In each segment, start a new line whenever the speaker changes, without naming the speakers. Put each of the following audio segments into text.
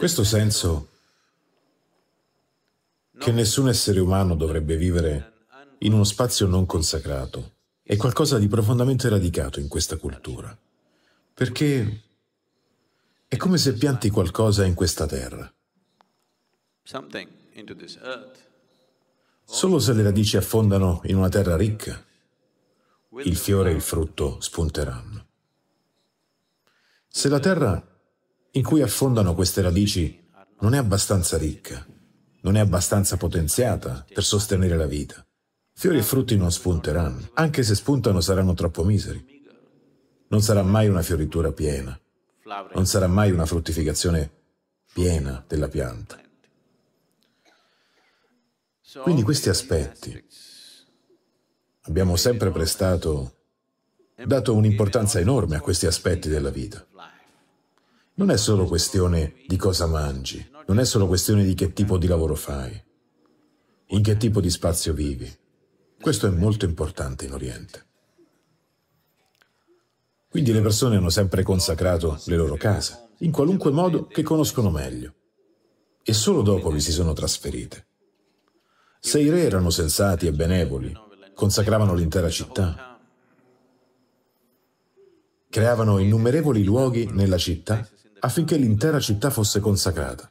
Questo senso che nessun essere umano dovrebbe vivere in uno spazio non consacrato è qualcosa di profondamente radicato in questa cultura, perché è come se pianti qualcosa in questa terra. Solo se le radici affondano in una terra ricca, il fiore e il frutto spunteranno. Se la terra in cui affondano queste radici non è abbastanza ricca, non è abbastanza potenziata per sostenere la vita. Fiori e frutti non spunteranno, anche se spuntano saranno troppo miseri. Non sarà mai una fioritura piena, non sarà mai una fruttificazione piena della pianta. Quindi questi aspetti abbiamo sempre prestato, dato un'importanza enorme a questi aspetti della vita. Non è solo questione di cosa mangi, non è solo questione di che tipo di lavoro fai, in che tipo di spazio vivi. Questo è molto importante in Oriente. Quindi le persone hanno sempre consacrato le loro case, in qualunque modo che conoscono meglio, e solo dopo vi si sono trasferite. Se i re erano sensati e benevoli, consacravano l'intera città, creavano innumerevoli luoghi nella città affinché l'intera città fosse consacrata.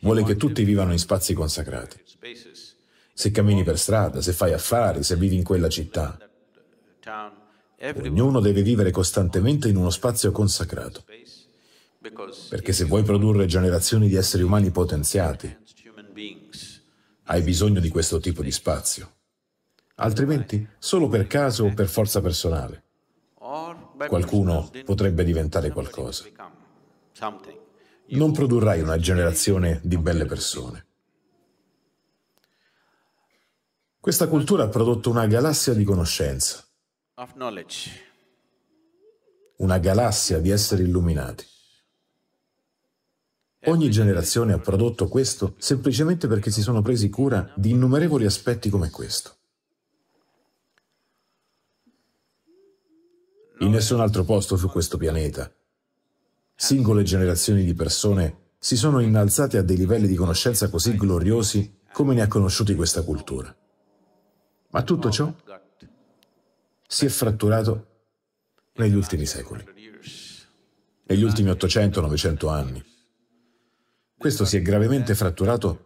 Vuole che tutti vivano in spazi consacrati. Se cammini per strada, se fai affari, se vivi in quella città, ognuno deve vivere costantemente in uno spazio consacrato. Perché se vuoi produrre generazioni di esseri umani potenziati, hai bisogno di questo tipo di spazio. Altrimenti, solo per caso o per forza personale, qualcuno potrebbe diventare qualcosa non produrrai una generazione di belle persone. Questa cultura ha prodotto una galassia di conoscenza, una galassia di esseri illuminati. Ogni generazione ha prodotto questo semplicemente perché si sono presi cura di innumerevoli aspetti come questo. In nessun altro posto su questo pianeta Singole generazioni di persone si sono innalzate a dei livelli di conoscenza così gloriosi come ne ha conosciuti questa cultura. Ma tutto ciò si è fratturato negli ultimi secoli, negli ultimi 800-900 anni. Questo si è gravemente fratturato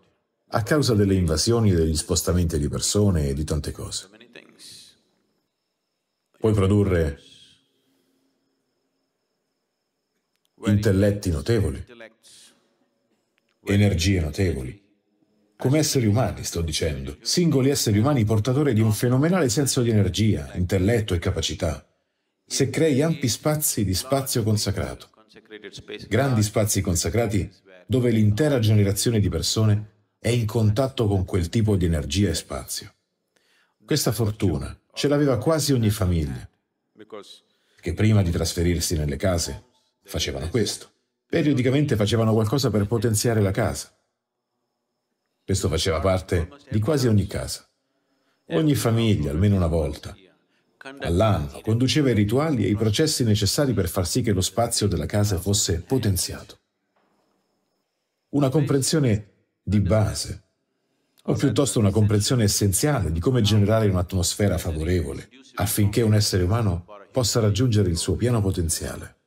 a causa delle invasioni, e degli spostamenti di persone e di tante cose. Puoi produrre intelletti notevoli, energie notevoli. Come esseri umani, sto dicendo, singoli esseri umani portatori di un fenomenale senso di energia, intelletto e capacità. Se crei ampi spazi di spazio consacrato, grandi spazi consacrati dove l'intera generazione di persone è in contatto con quel tipo di energia e spazio. Questa fortuna ce l'aveva quasi ogni famiglia, che prima di trasferirsi nelle case facevano questo. Periodicamente facevano qualcosa per potenziare la casa. Questo faceva parte di quasi ogni casa. Ogni famiglia, almeno una volta, all'anno, conduceva i rituali e i processi necessari per far sì che lo spazio della casa fosse potenziato. Una comprensione di base, o piuttosto una comprensione essenziale di come generare un'atmosfera favorevole affinché un essere umano possa raggiungere il suo pieno potenziale.